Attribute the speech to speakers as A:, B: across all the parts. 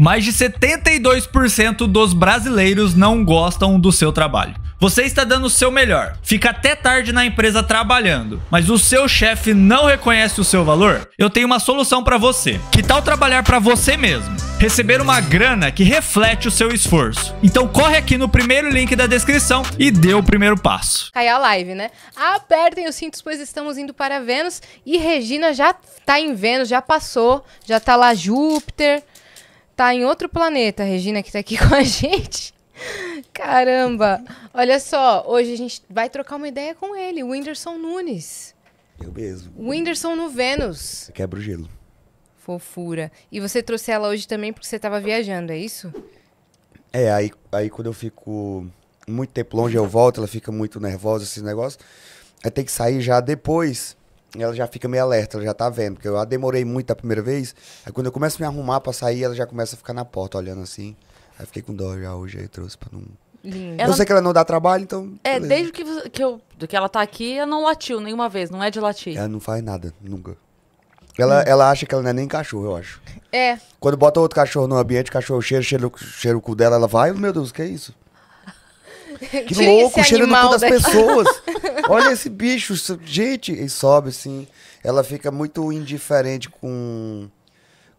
A: Mais de 72% dos brasileiros não gostam do seu trabalho.
B: Você está dando o seu melhor,
A: fica até tarde na empresa trabalhando, mas o seu chefe não reconhece o seu valor? Eu tenho uma solução para você. Que tal trabalhar para você mesmo? Receber
B: uma grana que reflete o seu esforço. Então corre aqui no primeiro link da descrição e dê o primeiro passo.
C: Cai a live, né? Apertem os cintos, pois estamos indo para Vênus e Regina já tá em Vênus, já passou, já tá lá Júpiter tá em outro planeta, Regina, que tá aqui com a gente. Caramba! Olha só, hoje a gente vai trocar uma ideia com ele, o Whindersson Nunes. Eu mesmo. O Whindersson no Vênus. Quebra o gelo. Fofura. E você trouxe ela hoje também porque você tava viajando, é isso?
A: É, aí, aí quando eu fico muito tempo longe, eu volto, ela fica muito nervosa, esse negócio. Aí tem que sair já depois ela já fica meio alerta, ela já tá vendo, porque eu demorei muito a primeira vez. Aí quando eu começo a me arrumar pra sair, ela já começa a ficar na porta olhando assim. Aí fiquei com dó já hoje, aí trouxe pra não. Você Eu ela... sei que ela não dá trabalho,
B: então. É, beleza. desde que, que, eu, que ela tá aqui, ela não latiu nenhuma vez, não é de latir.
A: Ela não faz nada, nunca. Ela, hum. ela acha que ela não é nem cachorro, eu acho. É. Quando bota outro cachorro no ambiente, cachorro cheira, cheira, cheira o cu dela, ela vai, meu Deus, que é isso?
C: Que Tira louco, cheira no cu das daqui. pessoas. olha esse
A: bicho, gente, e sobe assim. Ela fica muito indiferente com,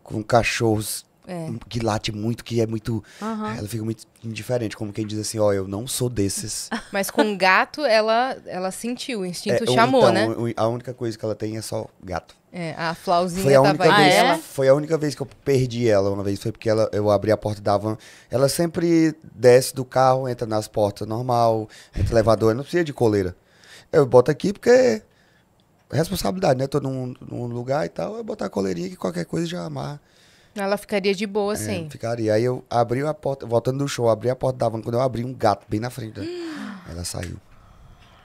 A: com cachorros é. que late muito, que é muito. Uhum. Ela fica muito indiferente, como quem diz assim, ó, oh, eu não sou desses.
C: Mas com gato, ela, ela sentiu, o instinto é, chamou, então,
A: né? A única coisa que ela tem é só gato.
C: É, a Flauzinha foi a única tava... vez, ah, é?
A: Foi a única vez que eu perdi ela uma vez, foi porque ela, eu abri a porta da van. Ela sempre desce do carro, entra nas portas normal, entra elevador, não precisa de coleira. Eu boto aqui porque é responsabilidade, né? Tô num, num, lugar e tal, eu botar a coleirinha que qualquer coisa já amarra.
C: Ela ficaria de boa, é, sim.
A: Ficaria. Aí eu abri a porta, voltando do show, abri a porta da van, quando eu abri um gato bem na frente. Né? Ela saiu.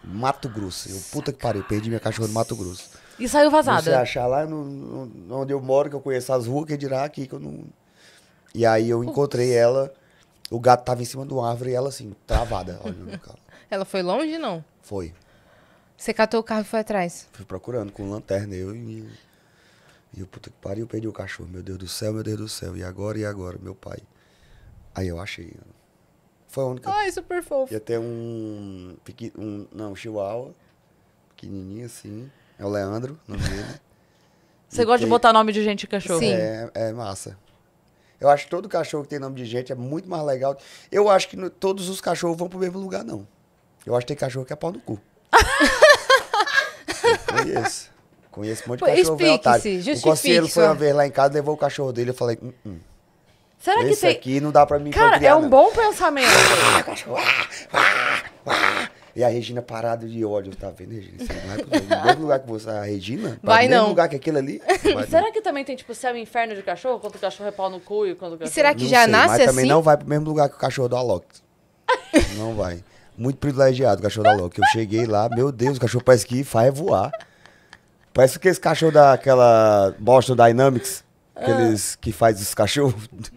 A: Mato Grosso. Eu, puta que pariu, perdi minha cachorra no Mato Grosso. E saiu vazada. Você achar lá no, no, onde eu moro, que eu conheço as ruas, que dirá aqui que eu não. E aí eu encontrei Ups. ela, o gato tava em cima de uma árvore e ela assim, travada,
C: Ela foi longe, não? Foi. Você catou o carro e foi atrás?
A: Fui procurando com lanterna, eu e E eu, puta que pariu, perdi o cachorro. Meu Deus do céu, meu Deus do céu. E agora, e agora, meu pai? Aí eu achei. Né? Foi a única.
C: Ai, super fofo.
A: Ia ter um. um não, um chihuahua. Pequenininho assim. É o Leandro, nome dele.
B: Você e gosta tem... de botar nome de gente cachorro? Sim. É,
A: é massa. Eu acho que todo cachorro que tem nome de gente é muito mais legal. Eu acho que no, todos os cachorros vão pro mesmo lugar, não. Eu acho que tem cachorro que é pau no cu. Conheço. Conheço um monte de Pô, cachorro velho otário. O conselheiro foi uma vez lá em casa, levou o cachorro dele. e falei, hum, hum.
B: Será esse que tem... aqui não dá pra mim Cara, criar, é um não. bom pensamento. Ah, ah,
A: ah, e a Regina parada de ódio, tá vendo, Regina? Você não vai é pro mesmo lugar que você. A Regina? Tá vai não. lugar que aquele ali? será
B: que também tem, tipo, céu e inferno de cachorro? Quando o cachorro é pau no cu e quando o cachorro... E será que não já sei, nasce mas assim? também não vai
A: pro mesmo lugar que o cachorro do Alok. não vai muito privilegiado o cachorro da Loki. Eu cheguei lá, meu Deus, o cachorro parece que faz voar. Parece que esse cachorro daquela Boston Dynamics, aqueles que faz os cachorros,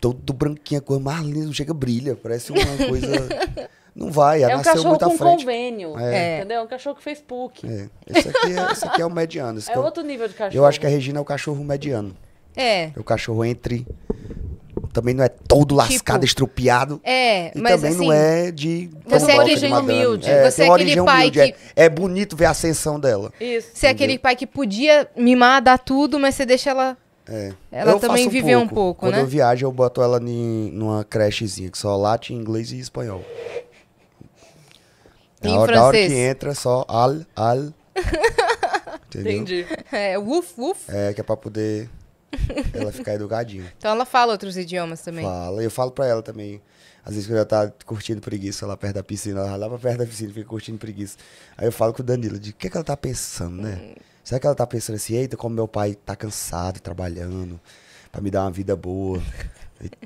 A: todo branquinho, a cor mais linda, chega, brilha, parece uma coisa... Não vai, é um nasceu muito à frente. É um cachorro com convênio, é. entendeu?
B: É um cachorro que fez PUC. É. Esse, aqui é, esse aqui é o mediano. é outro nível de cachorro. Eu acho
A: que a Regina é o cachorro mediano. É. É o cachorro entre também não é todo tipo, lascado, tipo, estrupiado.
B: É, e mas também assim, não é de. Você é origem
A: humilde. É, você é aquele pai humilde, é. que. É, é, bonito ver a ascensão dela.
C: Isso. Você entendeu? é aquele pai que podia mimar, dar tudo, mas você deixa ela. É. Ela eu também viveu viver um pouco, Quando né? Quando eu
A: viajo, eu boto ela em, numa crechezinha que só late inglês e espanhol.
C: E em hora, francês. Da hora que
A: entra, só al, al. Entendeu? Entendi.
C: É, uf, uf.
A: É, que é pra poder
C: ela ficar educadinha. Então ela fala outros idiomas também?
A: Fala. Eu falo pra ela também. Às vezes quando ela tá curtindo preguiça lá perto da piscina, ela lá pra perto da piscina, fica curtindo preguiça. Aí eu falo com o Danilo, de o que, é que ela tá pensando, né? Hum. Será que ela tá pensando assim, eita, como meu pai tá cansado, trabalhando, pra me dar uma vida boa?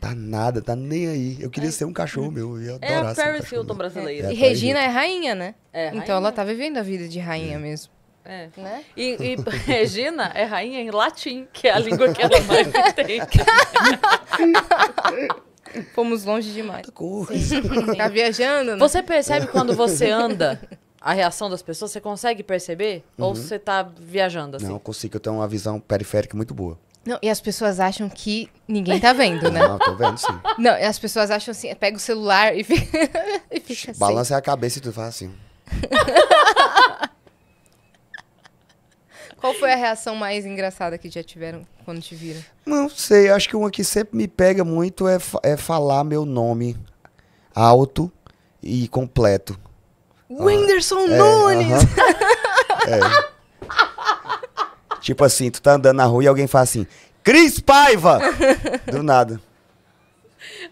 A: Tá nada, tá nem aí. Eu queria Ai. É. ser um cachorro meu. Eu ia adorar é a
B: Paris Hilton brasileira. É, é e Regina é rainha,
C: né? É, então rainha. Então ela tá vivendo a vida de rainha é. mesmo.
B: É. Né? E, e Regina é, é rainha em latim, que é a língua que ela mais tem. Fomos longe demais. Tá, tá viajando? Né? Você percebe quando você anda a reação das pessoas? Você consegue perceber? Uhum. Ou você tá viajando assim? Não,
A: eu consigo. Eu tenho uma visão periférica muito boa.
C: Não, e as pessoas acham que ninguém tá vendo, né? Não, tô vendo sim. Não, as pessoas acham assim, é, pega o celular e fica, e fica Balança
A: assim. a cabeça e tu faz assim.
C: Qual foi a reação mais engraçada que já tiveram quando te viram?
A: Não sei, acho que uma que sempre me pega muito é, é falar meu nome alto e completo. Whindersson ah, é, Nunes! uh -huh. é. Tipo assim, tu tá andando na rua e alguém fala assim, Cris Paiva! Do nada.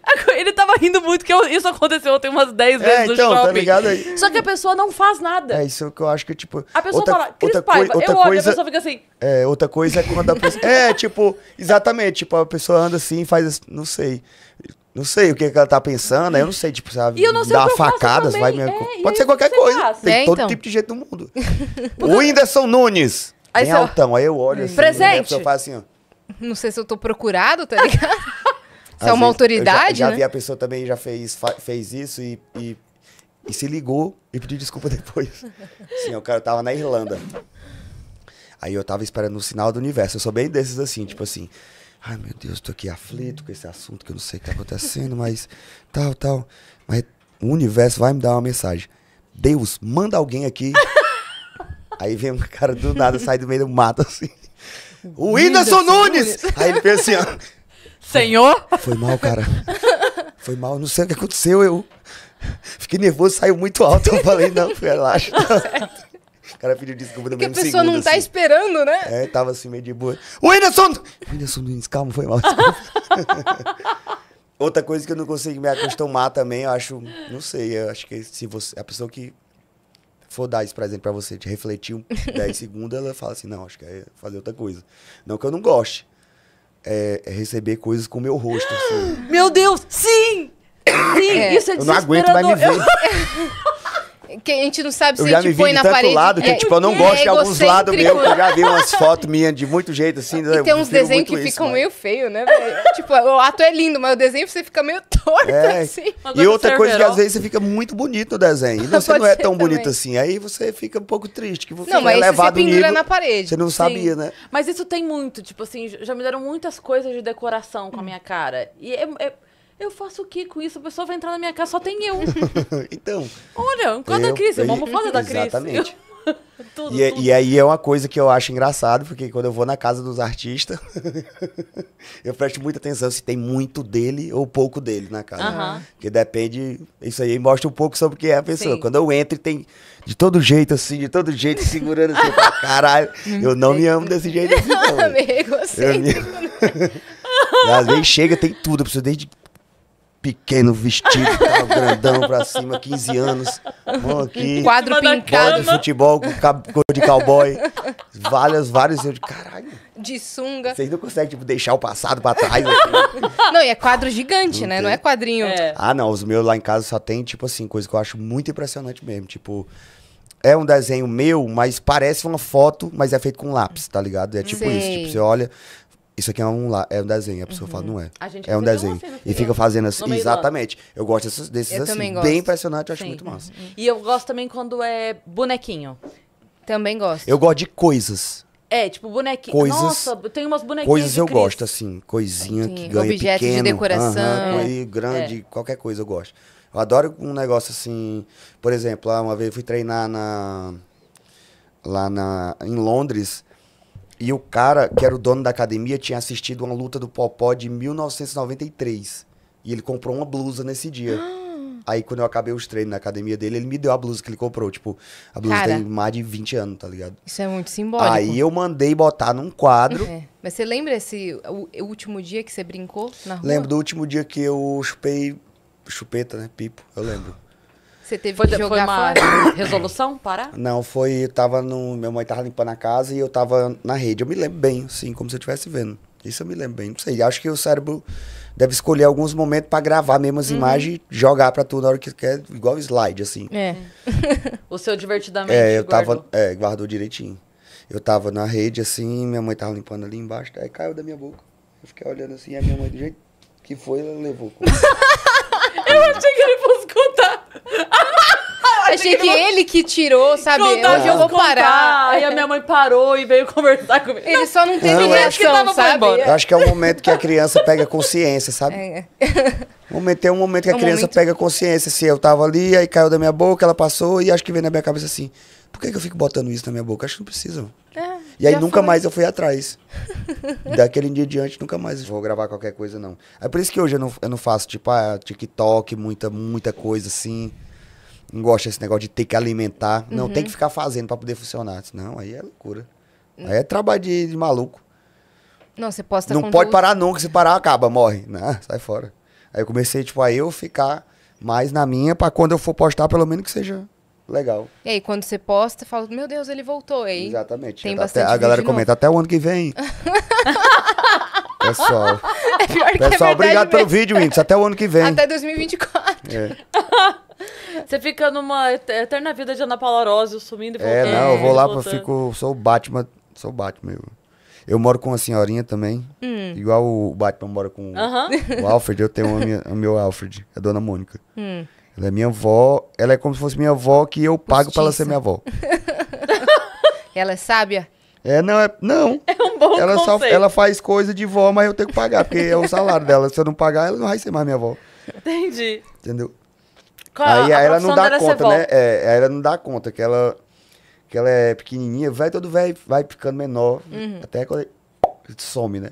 B: Ele tava rindo muito, que isso aconteceu ontem umas 10 é, vezes é, no então, tá shopping. Tá ligado aí? Só que a pessoa não faz nada. É
A: isso que eu acho que, tipo. A pessoa outra, fala, Cris outra Paiva, outra eu coisa, olho, a pessoa fica assim. É, outra coisa é quando a pessoa. é, tipo, exatamente. Tipo, a pessoa anda assim faz. Não sei. Não sei o que, ela tá pensando, eu não sei, tipo, sabe? E eu não sei dar facadas, vai mesmo é,
C: Pode ser qualquer coisa. Faz? Tem é, todo então. tipo de jeito do mundo.
A: o Whindersson Nunes. Aí bem altão, aí eu olho assim. Presente. Né, a pessoa faz assim, ó.
C: Não sei se eu tô procurado, tá ligado? Você é uma vezes, autoridade? Já, né? já, vi a
A: pessoa também já fez, fez isso e, e, e se ligou e pediu desculpa depois. Sim, o cara tava na Irlanda. Aí eu tava esperando o sinal do universo. Eu sou bem desses assim, tipo assim. Ai meu Deus, tô aqui aflito com esse assunto que eu não sei o que tá acontecendo, mas tal, tal. Mas o universo vai me dar uma mensagem. Deus, manda alguém aqui. Aí vem um cara do nada, sai do meio do mato assim.
B: O Whindersson Nunes! Nunes! Aí ele pensa assim, ó. Senhor?
A: Foi mal, cara. Foi mal, não sei o que aconteceu. Eu fiquei nervoso, saiu muito alto. Eu falei, não, relaxa. Não. O cara pediu desculpa também no segundo. a pessoa não tá assim.
C: esperando, né?
A: É, tava assim meio de boa. O Whindersson! Whindersson calma, foi mal. Outra coisa que eu não consigo me acostumar também, eu acho, não sei, eu acho que se você, a pessoa que for dar esse presente pra você, de refletir 10 segundos, ela fala assim, não, acho que é fazer outra coisa. Não que eu não goste, é, é, receber coisas com o meu rosto.
B: Assim. Meu Deus, sim! Sim, é. isso é Eu não aguento mais me ver.
C: que a gente não sabe se eu a gente na parede. lado que, é, tipo, eu não é gosto de alguns lados meu. Eu já vi umas
A: fotos minhas de muito jeito, assim. E né? tem uns desenhos que ficam
C: meio feio, né, tipo, o ato é lindo, mas o desenho você fica meio torto, é. assim. E outra coisa que às
A: vezes você fica muito bonito o desenho. E você não é tão também. bonito assim. Aí você fica um pouco triste, que você não, mas é levado você nível, na parede. Você não sabia, né?
B: Mas isso tem muito, tipo assim, já me deram muitas coisas de decoração com a minha cara. E é, é eu faço o que com isso? A pessoa vai entrar na minha casa, só tem eu. então. Olha, por causa eu, da crise, uma almofada da crise. Exatamente. Eu, tudo,
A: e, é, tudo. e aí é uma coisa que eu acho engraçado, porque quando eu vou na casa dos artistas, eu presto muita atenção se tem muito dele ou pouco dele na casa. Uhum. Porque depende. Isso aí mostra um pouco sobre o que é a pessoa. Sim. Quando eu entro, tem de todo jeito, assim, de todo jeito, segurando assim, pra caralho. Eu não me amo desse jeito assim, não.
C: Amigo, eu me...
A: Às vezes chega, tem tudo. Eu preciso desde pequeno vestido, grandão pra cima, 15 anos. Mão aqui. Um quadro pintado. de futebol com cor de cowboy. Várias, vários. Eu de caralho.
C: De sunga. Vocês
A: não conseguem, tipo, deixar o passado pra trás. Assim.
C: Não, e é quadro gigante, não né? Tem. Não é quadrinho. É.
A: Ah, não. Os meus lá em casa só tem, tipo assim, coisa que eu acho muito impressionante mesmo. Tipo, é um desenho meu, mas parece uma foto, mas é feito com lápis, tá ligado? É tipo isso, tipo, você olha, isso aqui é um, é um desenho. A pessoa uhum. fala, não é. é um desenho. E fica fazendo assim. Exatamente. Eu gosto desses, desses eu assim. Bem impressionante, eu acho Sim. muito massa.
B: Uhum. E eu gosto também quando é bonequinho. Também gosto.
A: Eu gosto de coisas.
B: É, tipo bonequinho. Coisas, Nossa, tem umas bonequinhas. Coisas eu gosto,
A: assim. Coisinha que ganha Objetos pequeno. de decoração. é. grande, é. qualquer coisa eu gosto. Eu adoro um negócio assim. Por exemplo, uma vez eu fui treinar na, lá na, em Londres. E o cara, que era o dono da academia, tinha assistido uma luta do Popó de 1993. E ele comprou uma blusa nesse dia.
C: Ah.
A: Aí, quando eu acabei os treinos na academia dele, ele me deu a blusa que ele comprou. Tipo, a blusa Cara, tem mais de 20 anos, tá ligado?
C: Isso é muito simbólico. Aí
A: eu mandei botar num quadro. É.
C: Mas você lembra esse o, o último dia que você brincou na rua? Lembro do
A: último dia que eu chupei chupeta, né? Pipo, eu lembro.
B: Você teve foi, que jogar foi uma fora? resolução parar?
A: Não, foi. tava no. Meu mãe tava limpando a casa e eu tava na rede. Eu me lembro bem, assim, como se eu estivesse vendo. Isso eu me lembro bem. Não sei. Acho que o cérebro deve escolher alguns momentos para gravar mesmo as uhum. imagens e jogar para tudo na hora que quer, igual slide, assim. É.
B: o seu divertidamente. É, eu guardou. tava.
A: É, guardou direitinho. Eu tava na rede, assim, minha mãe tava limpando ali embaixo, aí caiu da minha boca. Eu fiquei olhando assim, a minha mãe, do jeito que foi, ela levou. eu achei que ele fosse
B: Achei que ele que tirou, sabe? Contar, Hoje eu tá, vou contar. parar. Aí a minha mãe parou e veio conversar
C: comigo. Ele só não teve não, tá reação, é... sabe? Eu
A: acho que é o momento que a criança pega consciência, sabe? É. Momento, é um momento que é a um criança momento... pega consciência. Se assim, eu tava ali, aí caiu da minha boca, ela passou e acho que veio na minha cabeça assim: por que, que eu fico botando isso na minha boca? Acho que não precisa. É. E aí Já nunca foi. mais eu fui atrás. Daquele dia em diante, nunca mais vou gravar qualquer coisa, não. É por isso que hoje eu não, eu não faço, tipo, ah, TikTok, muita, muita coisa assim. Não gosto desse negócio de ter que alimentar. Não, tem uhum. que ficar fazendo para poder funcionar. Não, aí é loucura. Hum. Aí é trabalho de, de maluco.
C: Não, você posta Não pode parar
A: nunca, se parar acaba, morre. Não, sai fora. Aí eu comecei, tipo, a eu ficar mais na minha para quando eu for postar, pelo menos que seja legal.
C: E aí, quando você posta, fala, meu Deus, ele voltou, aí. Exatamente. Tem bastante até, a galera comenta,
A: até o ano que vem. pessoal.
B: É pior que é pessoal, é obrigado mesmo. pelo
A: vídeo, Windows. Até o ano que vem. Até
B: 2024. É. Você fica numa eterna vida de Ana Paula Rosa sumindo e é, voltando. É, não, eu vou lá, eu fico,
A: sou o Batman, sou o Batman, eu. Eu moro com uma senhorinha também, hum. igual o Batman mora com uh -huh. o Alfred, eu tenho o meu Alfred, a Dona Mônica. Hum. Ela é minha avó, ela é como se fosse minha avó que eu pago para ela ser minha avó.
C: ela é sábia?
A: É, não, é. Não. É
B: um bom ela Só, ela
A: faz coisa de vó, mas eu tenho que pagar, porque é o salário dela. Se eu não pagar, ela não vai ser mais minha avó.
B: Entendi.
A: Entendeu? Qual aí a ela não dá é conta, né? É, aí ela não dá conta que ela, que ela é pequenininha, vai todo velho, vai ficando menor, uhum. até quando some, né?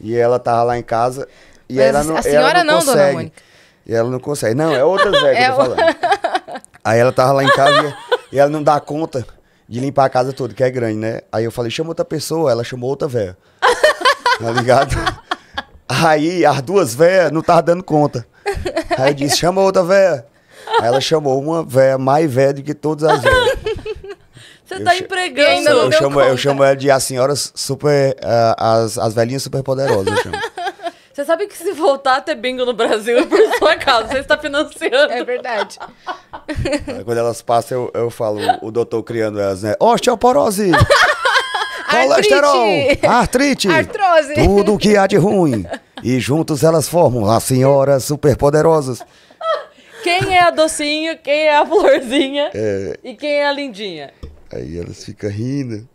A: e ela tava tá lá em casa e mas ela não, a senhora ela não, não consegue. dona Mônica. E ela não consegue. Não, é outra velhas que eu tô é falando. Aí ela tava lá em casa e, ela não dá conta de limpar a casa toda, que é grande, né? Aí eu falei, chama outra pessoa, ela chamou outra velha. tá ligado? Aí as duas velhas não tava dando conta. Aí eu disse, chama outra velha. Aí ela chamou uma velha mais velha do que todas as velhas.
B: Você eu tá empregando, eu, eu, chamo, eu chamo
A: ela de as senhoras super. Uh, as, as velhinhas super poderosas. Eu chamo.
B: Você sabe que se voltar a ter bingo no Brasil, é por sua causa, você está financiando. É verdade. É,
A: quando elas passam, eu, eu falo, o doutor criando elas, né? Osteoporose!
B: colesterol, artrite, artrose, tudo
A: o que há de ruim. E juntos elas formam as senhoras superpoderosas.
B: Quem é a docinho, quem é a florzinha é... e quem é a lindinha.
A: Aí elas ficam rindo.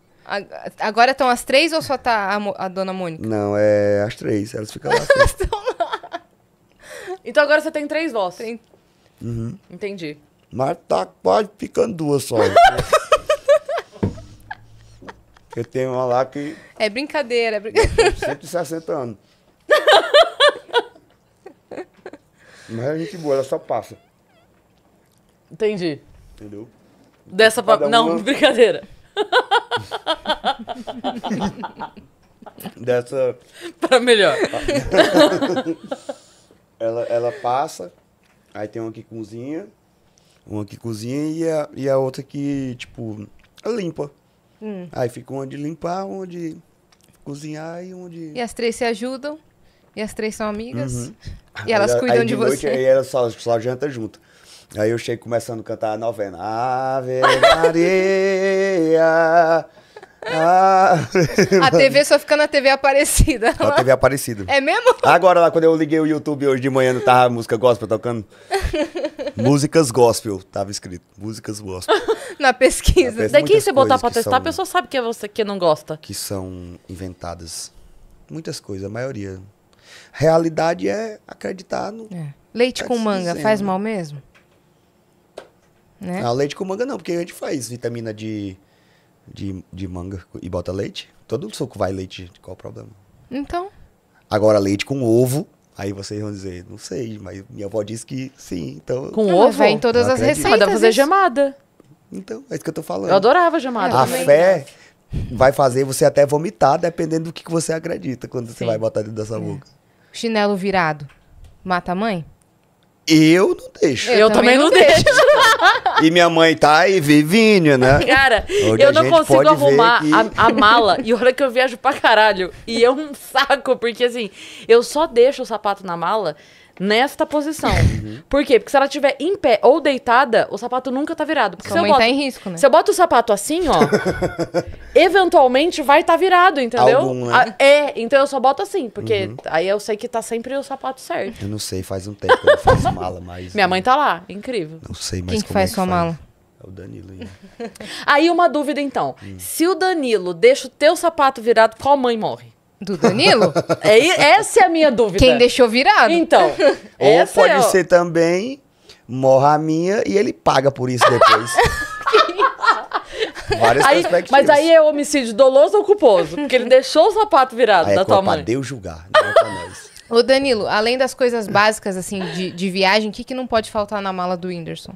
B: Agora
C: estão as três ou só tá a, a, dona Mônica?
A: Não, é as três. Elas ficam lá. elas estão lá.
B: Então agora você tem três vozes. Tem... Uhum. Entendi.
A: Mas tá quase ficando duas só. porque tem uma lá que.
C: É brincadeira, é brincadeira.
A: 160 anos. Mas a gente boa, ela só passa. Entendi. Entendeu?
B: Dessa. Pra... Não, uma... brincadeira.
A: dessa. Para tá melhor. ela, ela passa, aí tem uma que cozinha, uma que cozinha e a, e a outra que, tipo, limpa. Hum. Aí fica onde limpar, onde cozinhar e onde.
C: E as três se ajudam? E as três são amigas? Uhum. E elas aí, cuidam aí de, de noite, você. Aí
A: elas só, só janta junto. Aí eu chego começando a cantar a novena. Ave Maria. A TV
C: só fica na TV Aparecida. Na TV
A: Aparecida. É mesmo? Agora lá, quando eu liguei o YouTube hoje de manhã, não tava a música gospel tocando. Músicas gospel, tava escrito. Músicas gospel.
B: Na pesquisa. Na tá, Daqui você botar pra testar, são, a pessoa sabe que é você que não gosta. Que
A: são inventadas. Muitas coisas, a maioria. Realidade é
C: acreditar no. É. Leite tá com manga dizendo. faz mal mesmo? né? Ah, leite
A: com manga não, porque a gente faz vitamina de, de, de manga e bota leite. Todo suco vai leite, qual o problema? Então. Agora, leite com ovo, aí vocês vão dizer, não sei, mas minha avó disse que sim, então... Com ovo? Vem em todas as receitas. Mas dá pra fazer isso.
B: gemada.
A: Então, é isso que eu tô falando. Eu adorava
B: gemada. É, eu a fé
A: vai fazer você até vomitar, dependendo do que, que você acredita quando sim. você vai botar dentro da sua é. boca.
C: Chinelo virado, mata a mãe?
A: Eu não deixo. Eu, eu também, também, não, não deixo. deixo e minha mãe tá aí, Vivinha, né?
B: Cara, Onde eu não consigo arrumar a, a, mala. E olha que eu viajo pra caralho. E é um saco, porque assim, eu só deixo o sapato na mala nesta posição. Uhum. Por quê? Porque se ela estiver em pé ou deitada, o sapato nunca tá virado. Porque se eu boto, tá em risco, né? Se eu boto o sapato assim, ó, eventualmente vai estar tá virado, entendeu? Algum, né? A, ah, é, então eu só boto assim, porque uhum. aí eu sei que tá sempre o sapato certo.
A: Eu não sei, faz um tempo que eu faço mala, mas... Minha
B: mãe tá lá, incrível.
A: Não sei mais Quem que é faz é
B: que sua mala? É o Danilo ainda. Aí uma dúvida, então. Hum. Se o Danilo deixa o teu sapato virado, qual mãe morre? Do Danilo? é, essa é a minha dúvida. Quem deixou virado. Então. Ou pode é ser
A: também morra a minha e ele paga por isso depois.
B: Várias aí, perspectivas. Mas aí é homicídio doloso ou culposo? Porque ele deixou o sapato virado aí da é tua mãe.
A: Deus julgar, não é pra nós.
B: Ô Danilo, além
C: das coisas básicas assim de, de viagem, o que, que não pode faltar na mala do Whindersson?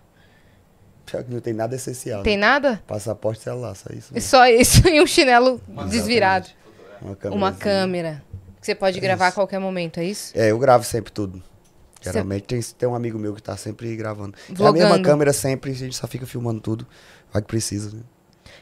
A: Pior que não tem nada essencial. Tem né? nada? Passaporte e celular, só isso. Mesmo. Né?
C: Só isso e um chinelo mas é desvirado. Exatamente. Uma, uma câmera. Que você pode é gravar isso. a qualquer momento, é isso?
A: É, eu gravo sempre tudo. Geralmente tem, tem um amigo meu que tá sempre gravando. Vlogando. É a mesma câmera sempre, a gente só fica filmando tudo. Vai que precisa, né?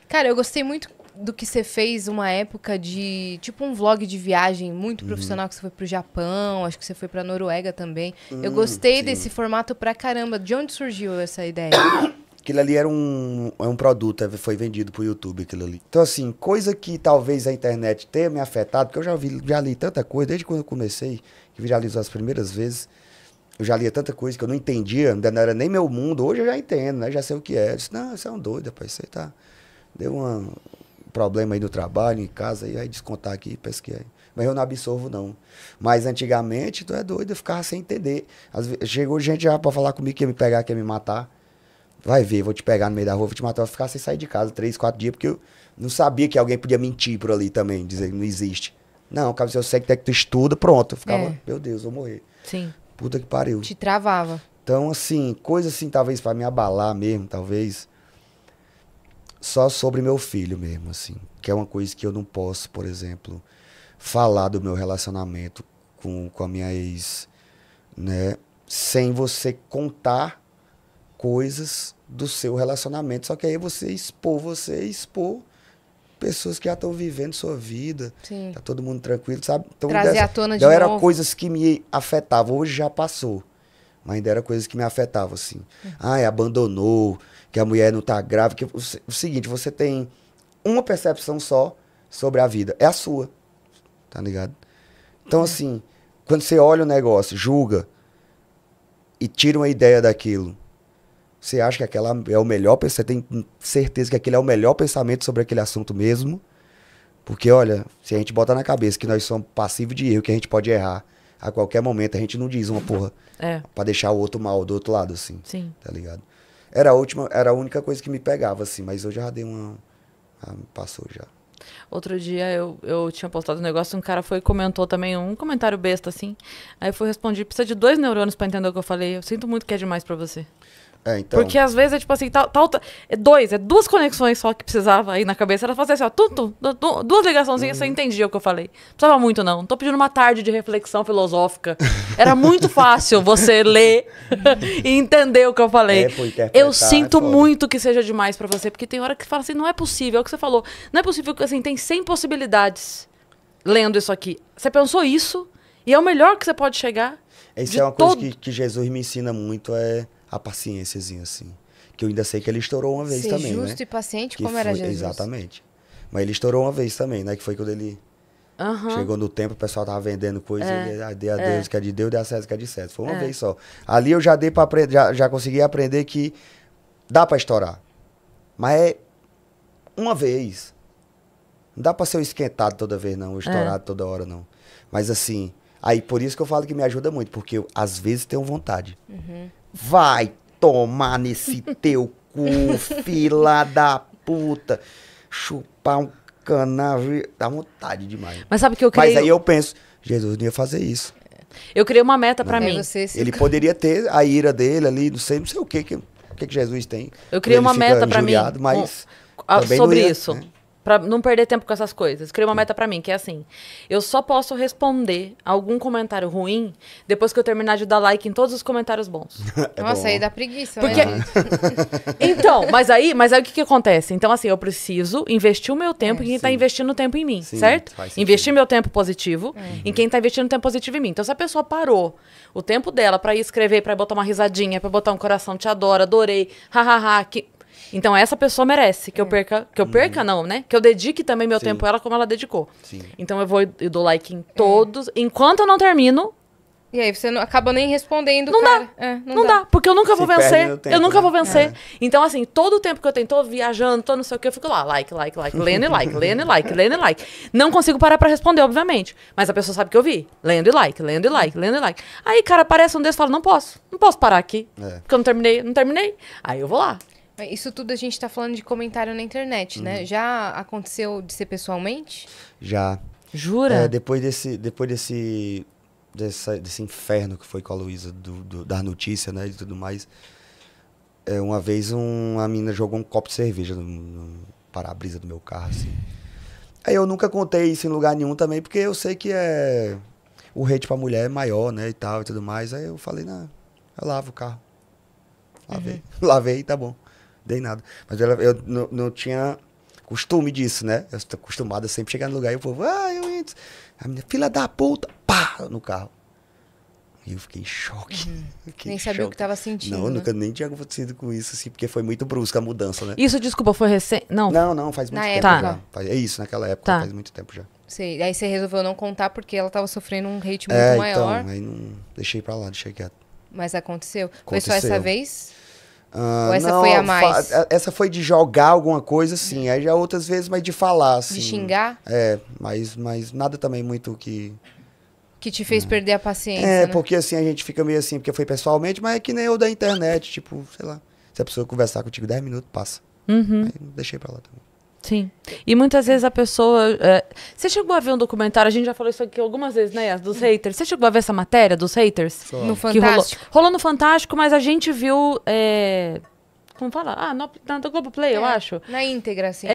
C: Cara, eu gostei muito do que você fez uma época de. Tipo um vlog de viagem muito uhum. profissional, uhum. que você foi pro Japão, acho que você foi pra Noruega também. Uhum, eu gostei sim. desse formato pra caramba. De onde surgiu essa ideia?
A: Aquilo ali era um, é um produto, é, foi vendido pro YouTube aquilo ali. Então, assim, coisa que talvez a internet tenha me afetado, porque eu já, vi, já li tanta coisa, desde quando eu comecei, que viralizou as primeiras vezes, eu já lia tanta coisa que eu não entendia, ainda não era nem meu mundo, hoje eu já entendo, né? Já sei o que é. Eu disse, não, você é um doido, rapaz, você tá... Deu uma, um problema aí no trabalho, em casa, e aí descontar aqui, pesquei. É. Mas eu não absorvo, não. Mas antigamente, tu é doido, eu ficava sem entender. Às vezes, chegou gente já pra falar comigo que ia me pegar, que ia me matar. Vai ver, vou te pegar no meio da rua, vou te matar, vou ficar sem sair de casa três, quatro dias, porque eu não sabia que alguém podia mentir por ali também, dizer que não existe. Não, cara, se eu sei que tu estuda, pronto. Eu ficava, é. meu Deus, vou morrer. Sim. Puta que pariu. Te
C: travava.
A: Então, assim, coisa assim, talvez para me abalar mesmo, talvez. Só sobre meu filho mesmo, assim. Que é uma coisa que eu não posso, por exemplo, falar do meu relacionamento com, com a minha ex, né? Sem você contar coisas do seu relacionamento. Só que aí você expor, você expor pessoas que já estão vivendo sua vida. Sim. Tá todo mundo tranquilo, sabe? Então, Trazer dessa, à tona de então, novo. era coisas que me afetavam. Hoje já passou. Mas ainda era coisas que me afetavam, assim. Uhum. Ai, abandonou, que a mulher não tá grávida. Que, o, o seguinte, você tem uma percepção só sobre a vida. É a sua. Tá ligado? Então, uhum. assim, quando você olha o negócio, julga e tira uma ideia daquilo você acha que aquela é o melhor Você tem certeza que aquele é o melhor pensamento sobre aquele assunto mesmo? Porque, olha, se a gente bota na cabeça que nós somos passivos de erro, que a gente pode errar a qualquer momento, a gente não diz uma porra é. pra deixar o outro mal do outro lado, assim. Sim. Tá ligado? Era a última, era a única coisa que me pegava, assim, mas eu já dei uma. Ah, passou já.
B: Outro dia eu, eu tinha postado um negócio, um cara foi e comentou também um comentário besta, assim. Aí eu fui responder, precisa de dois neurônios para entender o que eu falei. Eu sinto muito que é demais para você. É, então. Porque às vezes é tipo assim, tal, tal, é dois, é duas conexões só que precisava aí na cabeça. Ela fazia assim, ó, tum, tum, tum, duas ligaçãozinhas, uhum. você entendia o que eu falei. Não precisava muito, não. Não tô pedindo uma tarde de reflexão filosófica. Era muito fácil você ler e entender o que eu falei. É, eu é sinto muito que seja demais para você, porque tem hora que você fala assim, não é possível, é o que você falou. Não é possível que assim, tem 100 possibilidades lendo isso aqui. Você pensou isso e é o melhor que você pode chegar. Isso é uma todo... coisa
A: que, que Jesus me ensina muito, é a paciênciazinha assim. Que eu ainda sei que ele estourou uma vez Ser também. Justo né? e paciente, que como foi, era Jesus. Exatamente. Mas ele estourou uma vez também, né? Que foi quando ele Uhum. Chegou no tempo, o pessoal tava vendendo coisa, é. ele, ah, dê a Deus, é. que é de Deus, dê a César, que é de César. Foi uma é. vez só. Ali eu já dei para aprender, já, já consegui aprender que dá para estourar. Mas é uma vez. Não dá para ser esquentado toda vez, não, é. estourado é. toda hora, não. Mas assim, aí por isso que eu falo que me ajuda muito, porque eu, às vezes tenho vontade. Uhum. Vai tomar nesse teu cu, fila da puta. Chupar um canavial. Dá vontade demais. Mas sabe o que eu creio? Mas aí eu penso, Jesus não ia fazer isso.
B: Eu criei uma meta para mim. Se... Ele poderia
A: ter a ira dele ali, não sei, não sei o que que, que Jesus tem.
B: Eu criei uma meta para mim mas sobre ia, isso. Né? para não perder tempo com essas coisas. Criei uma meta para mim, que é assim: eu só posso responder algum comentário ruim depois que eu terminar de dar like em todos os comentários bons. é Nossa, bom. aí dá preguiça, né? Porque... né? então, mas aí, mas aí o que, que acontece? Então, assim, eu preciso investir o meu tempo é, em quem tá sim. tá investindo o tempo em mim, sim, certo? Investir meu tempo positivo é. em quem tá investindo o tempo positivo em mim. Então, se a pessoa parou o tempo dela para ir escrever, para botar uma risadinha, para botar um coração, te adoro, adorei, hahaha, que então essa pessoa merece que eu é. perca, que eu uhum. perca não, né? Que eu dedique também meu Sim. tempo a ela como ela dedicou. Sim. Então eu vou eu dou like em é. todos, enquanto eu não termino. E aí você não acaba nem respondendo, não cara. dá, é, não, não dá. dá. porque eu nunca vou vencer, tempo, eu nunca né? vou vencer. É. Então assim, todo o tempo que eu tenho, tô viajando, tô não sei o que, eu fico lá, like, like, like, lendo e like, lendo e like, lendo e like. Não consigo parar para responder, obviamente, mas a pessoa sabe que eu vi, lendo e like, lendo e like, lendo e like. Aí cara, aparece um desses, fala, não posso, não posso parar aqui, é. porque eu não terminei, não terminei. Aí eu vou lá,
C: isso tudo a gente está falando de comentário na internet, né? uhum. né? Já aconteceu de ser pessoalmente?
A: Já. Jura? É, depois desse, depois desse, desse inferno que foi com a Luísa, do, do, das notícias, né, e tudo mais. É, uma vez um, uma menina jogou um copo de cerveja no, no para-brisa do meu carro, assim. Aí eu nunca contei isso em lugar nenhum também, porque eu sei que é... O hate pra mulher é maior, né, e tal, e tudo mais. Aí eu falei, não, eu lavo o carro. Lavei. Uhum. Lavei, tá bom dei nada. Mas ela, eu não, tinha costume disso, né? Eu estou acostumado a sempre chegar no lugar e o povo, ah, eu entro. A minha filha da puta, pá, no carro. E eu fiquei em choque.
C: Uhum. Fiquei
A: nem sabia o que
B: estava sentindo. Não, né? nunca
A: nem tinha acontecido com isso, assim, porque foi muito brusca a mudança, né? Isso,
B: desculpa, foi recente? Não. Não, não, faz muito Na tempo época.
A: já. é isso, naquela época, tá. faz muito tempo já.
C: Sei. Aí você resolveu não contar porque ela estava sofrendo um hate muito é, então, maior. Então,
A: aí não deixei pra lá, deixei quieto.
C: Mas aconteceu. aconteceu. Foi só essa vez? Ah, Ou essa não, foi a mais?
A: Essa foi de jogar alguma coisa, sim. Aí já outras vezes, mas de falar, assim. De xingar? É, mas, mas nada também muito que...
C: Que te fez é. perder a paciência, É, né?
A: porque assim, a gente fica meio assim, porque foi pessoalmente, mas é que nem eu da internet, tipo, sei lá. Se a pessoa conversar contigo 10 minutos, passa. Uhum. Aí deixei pra lá também.
B: Sim. E muitas vezes a pessoa. É... Você chegou a ver um documentário, a gente já falou isso aqui algumas vezes, né, dos hum. haters. Você chegou a ver essa matéria dos haters? Só. No Fantástico. Rolou. rolou. no Fantástico, mas a gente viu. É... Como fala? Ah, no, na, na Globoplay, é, eu acho. Na íntegra, assim.